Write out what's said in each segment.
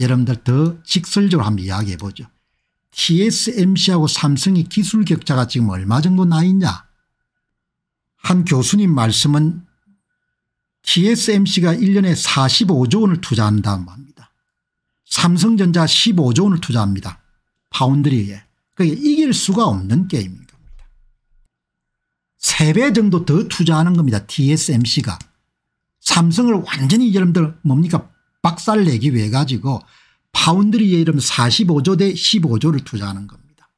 여러분들 더 직설적으로 한번 이야기해 보죠. TSMC하고 삼성의 기술 격차가 지금 얼마 정도 나 있냐 한 교수님 말씀은 TSMC가 1년에 45조 원을 투자한다고 합니다. 삼성전자 15조 원을 투자합니다. 파운드리에. 그게 이길 수가 없는 게임인 니다 3배 정도 더 투자하는 겁니다. TSMC가. 삼성을 완전히 여러분들 뭡니까 박살 내기 위해 가지고 파운드리에 이름 45조 대 15조를 투자하는 겁니다.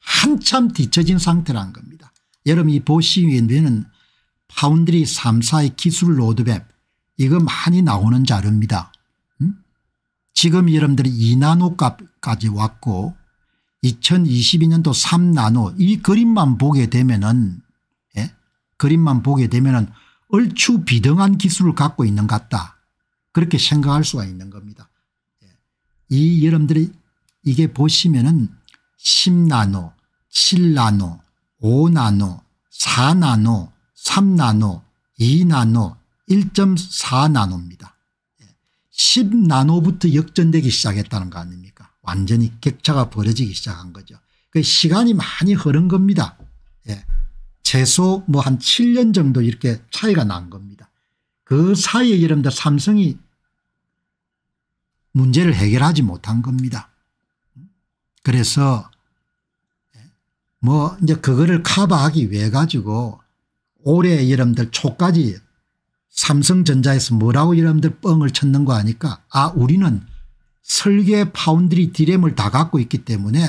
한참 뒤처진 상태라는 겁니다. 여러분 이 보시위원회는 파운드리 3사의 기술 로드맵 이거 많이 나오는 자료입니다. 음? 지금 여러분들이 2나노까지 왔고 2022년도 3나노 이 그림만 보게 되면은 예? 그림만 보게 되면은 얼추 비등한 기술을 갖고 있는 같다. 그렇게 생각할 수가 있는 겁니다. 예. 이 여러분들이 이게 보시면은 10나노, 7나노, 5나노, 4나노, 3나노, 2나노, 1.4나노입니다. 10나노부터 예. 역전되기 시작했다는 거 아닙니까 완전히 격차가 벌어지기 시작한 거죠. 그 시간이 많이 흐른 겁니다. 예. 최소 뭐 한 7년 정도 이렇게 차이가 난 겁니다. 그 사이에 여러분들 삼성이 문제를 해결하지 못한 겁니다. 그래서 뭐 이제 그거를 커버하기 위해 가지고 올해 여러분들 초까지 삼성전자에서 뭐라고 여러분들 뻥을 쳤는 거 아니까 아 우리는 설계 파운드리 디램을 다 갖고 있기 때문에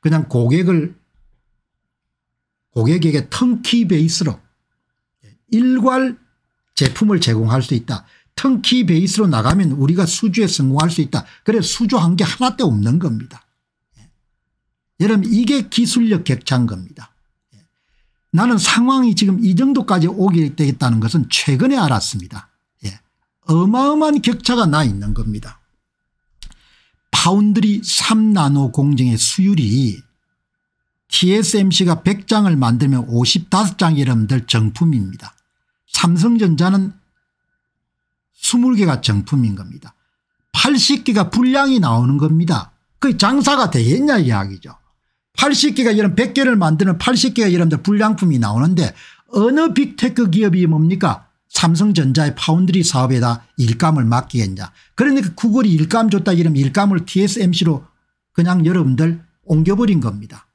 그냥 고객을 고객에게 턴키 베이스로 일괄 제품을 제공할 수 있다. 턴키 베이스로 나가면 우리가 수주에 성공할 수 있다. 그래 수주한 게 하나도 없는 겁니다. 예. 여러분 이게 기술력 격차인 겁니다. 예. 나는 상황이 지금 이 정도까지 오게 되겠다는 것은 최근에 알았습니다. 예. 어마어마한 격차가 나 있는 겁니다. 파운드리 3나노 공정의 수율이 TSMC가 100장을 만들면 55장이 여러분들 정품입니다. 삼성전자는 20개가 정품인 겁니다. 80개가 불량이 나오는 겁니다. 그 장사가 되겠냐 이야기죠. 80개가 이런 100개를 만드는 80개가 여러분들 불량품이 나오는데 어느 빅테크 기업이 뭡니까 삼성전자의 파운드리 사업에다 일감을 맡기겠냐. 그러니까 구글이 일감 줬다 이러면 일감을 TSMC로 그냥 여러분들 옮겨버린 겁니다.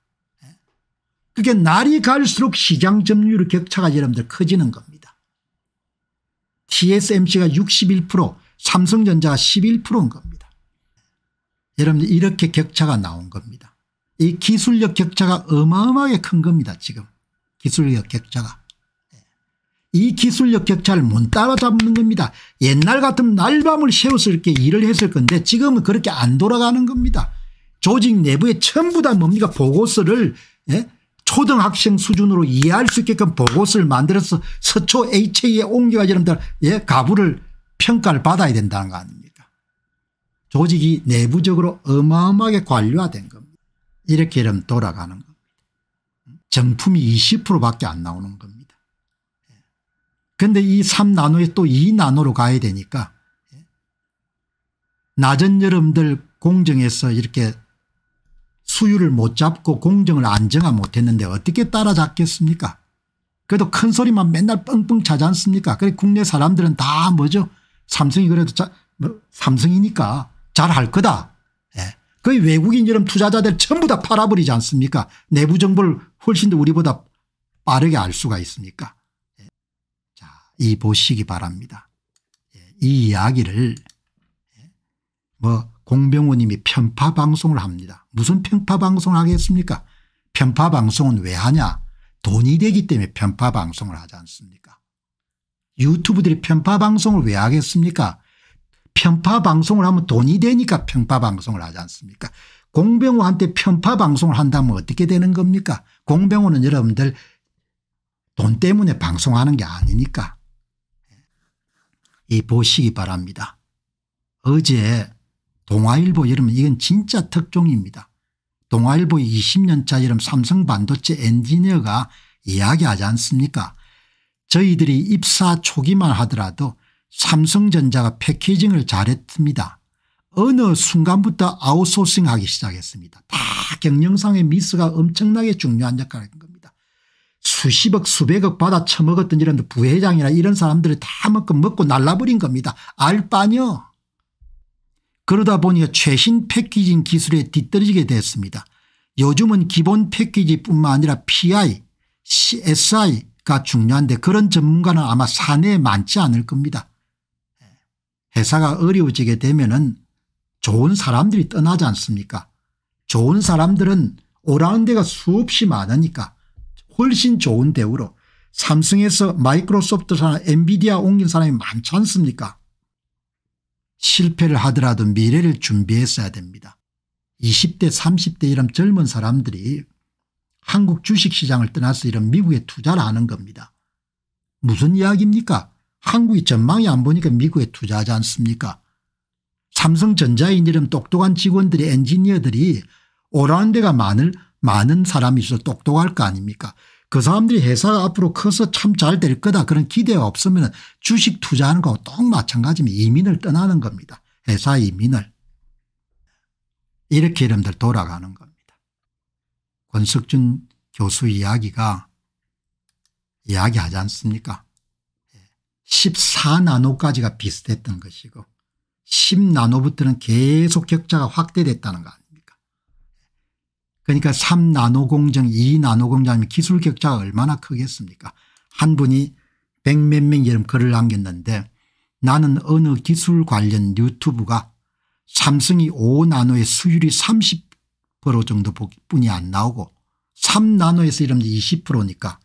그게 날이 갈수록 시장 점유율 격차가 여러분들 커지는 겁니다. TSMC가 61% 삼성전자가 11%인 겁니다. 여러분 이렇게 격차가 나온 겁니다. 이 기술력 격차가 어마어마하게 큰 겁니다 지금 기술력 격차가. 예. 이 기술력 격차를 못 따라잡는 겁니다. 옛날 같으면 날밤을 새워서 이렇게 일을 했을 건데 지금은 그렇게 안 돌아가는 겁니다. 조직 내부에 전부 다 뭡니까 보고서를 예? 초등학생 수준으로 이해할 수 있게끔 보고서를 만들어서 서초 HA에 옮겨야지 여러분들 예, 가부를 평가를 받아야 된다는 거 아닙니까 조직이 내부적으로 어마어마하게 관료화된 겁니다. 이렇게 이러면 돌아가는 겁니다. 정품이 20%밖에 안 나오는 겁니다. 그런데 이 3나노에 또 2나노로 가야 되니까 예, 낮은 여름들 공정에서 이렇게 수율을 못 잡고 공정을 안정화 못했는데 어떻게 따라잡겠습니까 그래도 큰 소리만 맨날 뻥뻥 차지 않습니까 그래 국내 사람들은 다 뭐죠 삼성이 그래도 자, 뭐 삼성이니까 잘할 거다 예. 거의 외국인 이런 투자자들 전부 다 팔아버리지 않습니까 내부 정보를 훨씬 더 우리보다 빠르게 알 수가 있습니까 예. 자, 이 보시기 바랍니다 예. 이 이야기를 예, 뭐 공병호님이 편파 방송을 합니다. 무슨 편파 방송을 하겠습니까? 편파 방송은 왜 하냐? 돈이 되기 때문에 편파 방송을 하지 않습니까? 유튜브들이 편파 방송을 왜 하겠습니까? 편파 방송을 하면 돈이 되니까 편파 방송을 하지 않습니까? 공병호한테 편파 방송을 한다면 어떻게 되는 겁니까? 공병호는 여러분들 돈 때문에 방송하는 게 아니니까. 예. 이 보시기 바랍니다. 어제 동아일보 여러분 이건 진짜 특종입니다. 동아일보의 20년차 여름 삼성 반도체 엔지니어가 이야기하지 않습니까 저희들이 입사 초기만 하더라도 삼성전자가 패키징을 잘했습니다. 어느 순간부터 아웃소싱하기 시작했습니다. 다 경영상의 미스가 엄청나게 중요한 역할을 한 겁니다. 수십억 수백억 받아 처먹었던 이런 부회장이나 이런 사람들을 다 먹고 먹고 날라버린 겁니다. 알바녀 그러다 보니 최신 패키징 기술에 뒤떨어지게 됐습니다. 요즘은 기본 패키지뿐만 아니라 PI, CSI가 중요한데 그런 전문가는 아마 사내에 많지 않을 겁니다. 회사가 어려워지게 되면 은 좋은 사람들이 떠나지 않습니까 좋은 사람들은 오라는 데가 수없이 많으니까 훨씬 좋은 대우로 삼성에서 마이크로소프트사나 엔비디아 옮긴 사람이 많지 않습니까 실패를 하더라도 미래를 준비했어야 됩니다. 20대 30대 이런 젊은 사람들이 한국 주식시장을 떠나서 이런 미국에 투자를 하는 겁니다. 무슨 이야기입니까 한국이 전망이 안 보니까 미국에 투자하지 않습니까 삼성전자인 이런 똑똑한 직원들이 엔지니어들이 오라는 데가 많을 많은 사람이 있어 서 똑똑할 거 아닙니까 그 사람들이 회사가 앞으로 커서 참 잘 될 거다 그런 기대가 없으면 주식 투자하는 거하고 똑 마찬가지면 이민을 떠나는 겁니다. 회사 이민을. 이렇게 여러분들 돌아가는 겁니다. 권석준 교수 이야기가 이야기하지 않습니까 14나노까지가 비슷했던 것이고 10나노부터는 계속 격차가 확대됐다는 것. 그러니까 3나노 공정 2나노 공정하면 기술 격차가 얼마나 크겠습니까 한 분이 백몇 명의 글을 남겼는데 나는 어느 기술 관련 유튜브가 삼성이 5나노의 수율이 30% 정도 뿐이 안 나오고 3나노에서 이러면 20%니까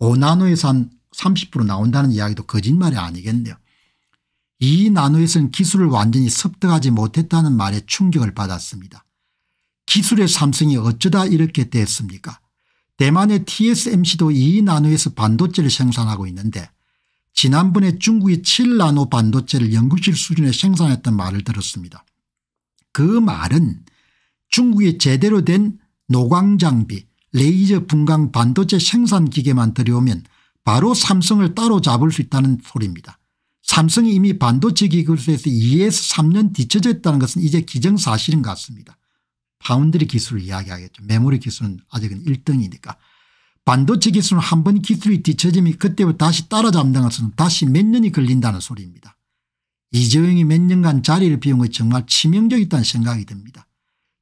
5나노에서 한 30% 나온다는 이야기도 거짓말이 아니겠네요. 2나노에서는 기술을 완전히 습득하지 못했다는 말에 충격을 받았습니다. 기술의 삼성이 어쩌다 이렇게 됐습니까 대만의 TSMC도 2나노에서 반도체를 생산하고 있는데 지난번에 중국이 7나노 반도체를 연구실 수준에 생산했던 말을 들었습니다. 그 말은 중국이 제대로 된 노광장비 레이저 분광 반도체 생산기계만 들여오면 바로 삼성을 따로잡을 수 있다는 소리입니다. 삼성이 이미 반도체 기술에서 2에서 3년 뒤쳐져 있다는 것은 이제 기정사실인 것 같습니다. 파운드리 기술을 이야기하겠죠. 메모리 기술은 아직은 1등이니까. 반도체 기술은 한 번 기술이 뒤처짐이 그때부터 다시 따라잡는 것은 다시 몇 년이 걸린다는 소리입니다. 이재용이 몇 년간 자리를 비운 것이 정말 치명적이다는 생각이 듭니다.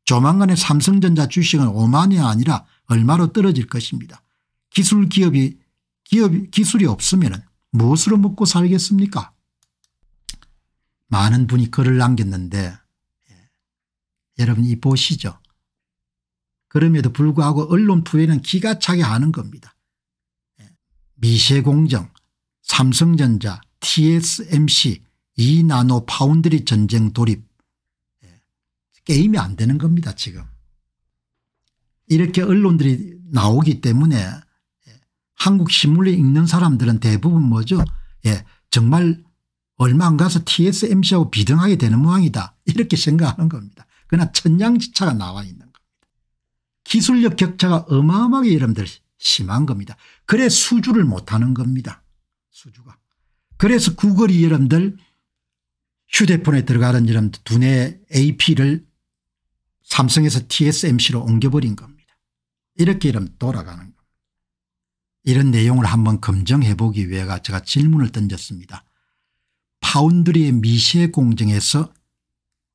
조만간에 삼성전자 주식은 5만이 아니라 얼마로 떨어질 것입니다. 기술 기업이 기업 이 기술이 없으면 무엇으로 먹고 살겠습니까? 많은 분이 글을 남겼는데 여러분 이 보시죠. 그럼에도 불구하고 언론 투에는 기가 차게 하는 겁니다. 예. 미세공정, 삼성전자, TSMC, 이나노 파운드리 전쟁 돌입. 예. 게임이 안 되는 겁니다 지금. 이렇게 언론들이 나오기 때문에 예. 한국 신문을 읽는 사람들은 대부분 뭐죠 예, 정말 얼마 안 가서 TSMC하고 비등하게 되는 모양이다 이렇게 생각하는 겁니다. 그러나 천양지차가 나와 있는 겁니다. 기술력 격차가 어마어마하게 여러분들 심한 겁니다. 그래 수주를 못하는 겁니다. 수주가. 그래서 구글이 여러분들 휴대폰에 들어가는 여러분들 두뇌 AP를 삼성에서 TSMC로 옮겨버린 겁니다. 이렇게 이러면 돌아가는 겁니다. 이런 내용을 한번 검증해 보기 위해 제가 질문을 던졌습니다. 파운드리의 미세 공정에서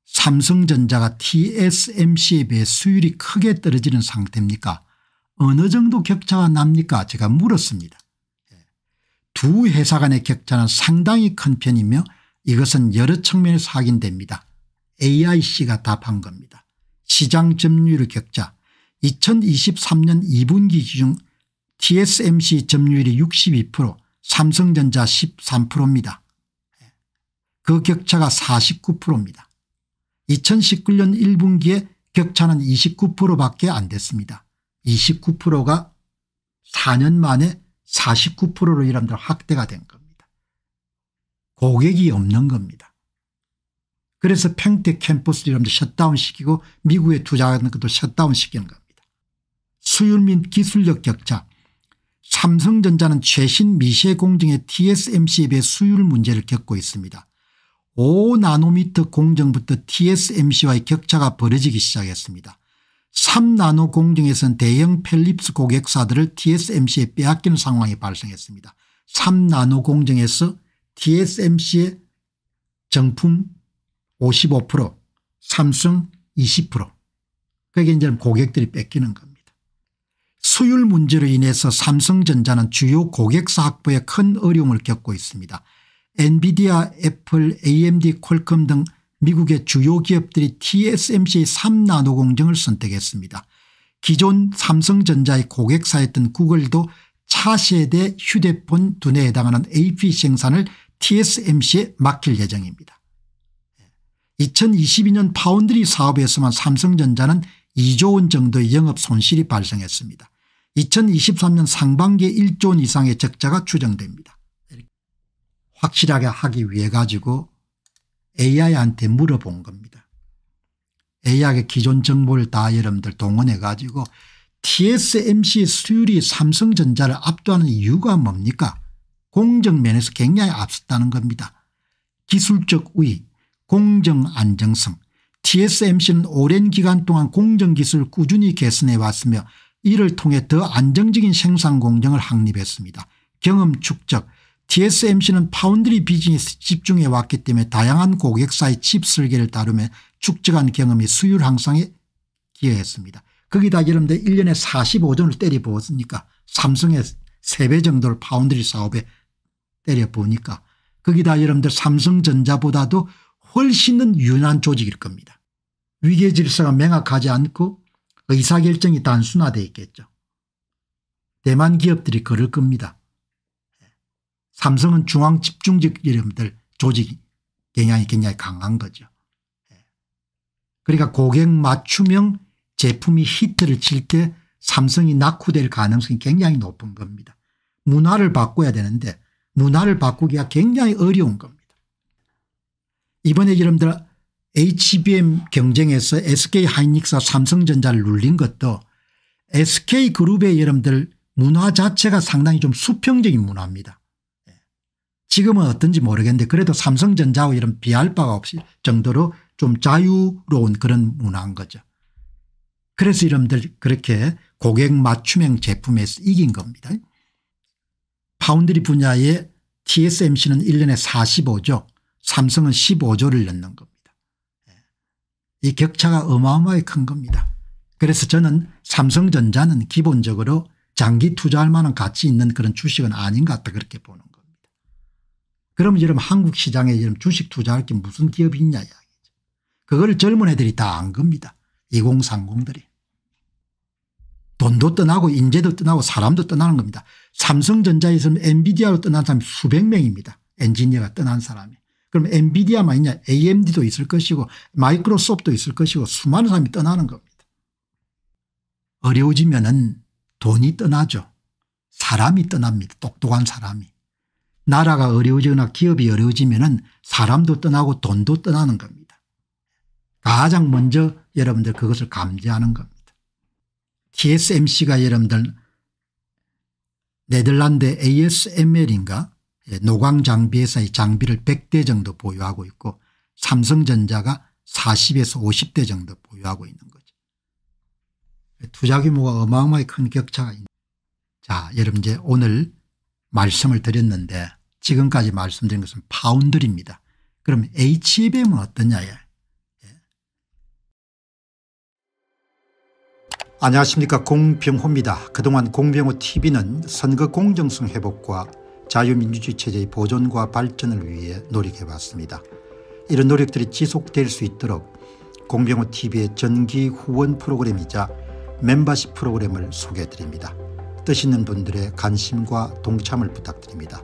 삼성전자가 TSMC에 비해 수율이 크게 떨어지는 상태입니까 어느 정도 격차가 납니까 제가 물었습니다. 예. 두 회사 간의 격차는 상당히 큰 편이며 이것은 여러 측면에서 확인됩니다. AIC가 답한 겁니다. 시장 점유율 격차 2023년 2분기 기준 TSMC 점유율이 62% 삼성전자 13%입니다. 예. 그 격차가 49%입니다. 2019년 1분기에 격차는 29%밖에 안 됐습니다. 29%가 4년 만에 49%로 이람들 확대가 된 겁니다. 고객이 없는 겁니다. 그래서 평택 캠퍼스 이람들 셧다운시키고 미국에 투자하는 것도 셧다운시키는 겁니다. 수율 및 기술력 격차 삼성전자는 최신 미세 공정의 TSMC에 비해 수율 문제를 겪고 있습니다. 5나노미터 공정부터 TSMC와의 격차가 벌어지기 시작했습니다. 3나노 공정에선 대형 펠립스 고객사들을 TSMC에 빼앗기는 상황이 발생했습니다. 3나노 공정에서 TSMC의 정품 55% 삼성 20% 그게 이제 고객들이 뺏기는 겁니다. 수율 문제로 인해서 삼성전자는 주요 고객사 확보에 큰 어려움을 겪고 있습니다. 엔비디아 애플 amd 콜컴 등 미국의 주요 기업들이 t s m c 3나노 공정을 선택했습니다. 기존 삼성전자의 고객사였던 구글도 차세대 휴대폰 두뇌에 해당하는 AP 생산을 TSMC에 맡길 예정입니다. 2022년 예. 파운드리 사업에서만 삼성전자는 2조 원 정도의 영업 손실이 발생했습니다. 2023년 상반기에 1조 원 이상의 적자가 추정됩니다. 확실하게 하기 위해 가지고 AI한테 물어본 겁니다. AI의 기존 정보를 다 여러분들 동원해 가지고 TSMC 수율이 삼성전자를 압도하는 이유가 뭡니까 공정면에서 굉장히 앞섰다는 겁니다. 기술적 우위 공정 안정성 TSMC는 오랜 기간 동안 공정기술을 꾸준히 개선해 왔으며 이를 통해 더 안정적인 생산 공정을 확립했습니다. 경험 축적 TSMC는 파운드리 비즈니스 집중해 왔기 때문에 다양한 고객사의 칩 설계를 다루며 축적한 경험이 수율 향상에 기여했습니다. 거기다 여러분들 1년에 45조를 때려보니까 삼성의 3배 정도를 파운드리 사업에 때려보니까 거기다 여러분들 삼성전자보다도 훨씬 유난 조직일 겁니다. 위계 질서가 명확하지 않고 의사결정이 단순화되어 있겠죠. 대만 기업들이 그럴 겁니다. 삼성은 중앙 집중적 여러분들 조직 경향이 굉장히 강한 거죠. 예. 그러니까 고객 맞춤형 제품이 히트를 칠 때 삼성이 낙후될 가능성이 굉장히 높은 겁니다. 문화를 바꿔야 되는데 문화를 바꾸기가 굉장히 어려운 겁니다. 이번에 여러분들 HBM 경쟁에서 SK하이닉스와 삼성전자를 눌린 것도 SK그룹의 여러분들 문화 자체가 상당히 좀 수평적인 문화입니다. 지금은 어떤지 모르겠는데 그래도 삼성전자와 이런 비할 바가 없을 정도로 좀 자유로운 그런 문화인 거죠. 그래서 이름들 그렇게 고객 맞춤형 제품에서 이긴 겁니다. 파운드리 분야에 TSMC는 1년에 45조 삼성은 15조를 넣는 겁니다. 예. 이 격차가 어마어마하게 큰 겁니다. 그래서 저는 삼성전자는 기본적으로 장기 투자할 만한 가치 있는 그런 주식은 아닌 것 같다 그렇게 보는 그럼 여러분 한국 시장에 여러분 주식 투자할 게 무슨 기업이 있냐 이야기죠. 그걸 젊은 애들이 다 안 겁니다. 2030들이. 돈도 떠나고 인재도 떠나고 사람도 떠나는 겁니다. 삼성전자에서는 엔비디아로 떠난 사람이 수백 명입니다. 엔지니어가 떠난 사람이. 그럼 엔비디아만 있냐 amd도 있을 것이고 마이크로소프트도 있을 것이고 수많은 사람이 떠나는 겁니다. 어려워지면 은 돈이 떠나죠. 사람이 떠납니다. 똑똑한 사람이. 나라가 어려워지거나 기업이 어려워지면 사람도 떠나고 돈도 떠나는 겁니다. 가장 먼저 여러분들 그것을 감지하는 겁니다. TSMC가 여러분들 네덜란드 ASML인가 예, 노광장비회사의 장비를 100대 정도 보유하고 있고 삼성전자가 40에서 50대 정도 보유하고 있는 거죠. 투자 규모가 어마어마하게 큰 격차가 있는 자 여러분 이제 오늘 말씀을 드렸는데 지금까지 말씀드린 것은 파운드입니다 그럼 HBM은 e 어떠냐에 안녕하십니까 공병호입니다. 그동안 공병호 tv는 선거 공정성 회복과 자유민주주의 체제의 보존과 발전을 위해 노력해왔습니다. 이런 노력들이 지속될 수 있도록 공병호 tv의 전기 후원 프로그램이자 멤버십 프로그램을 소개해드립니다. 뜻 있는 분들의 관심과 동참을 부탁드립니다.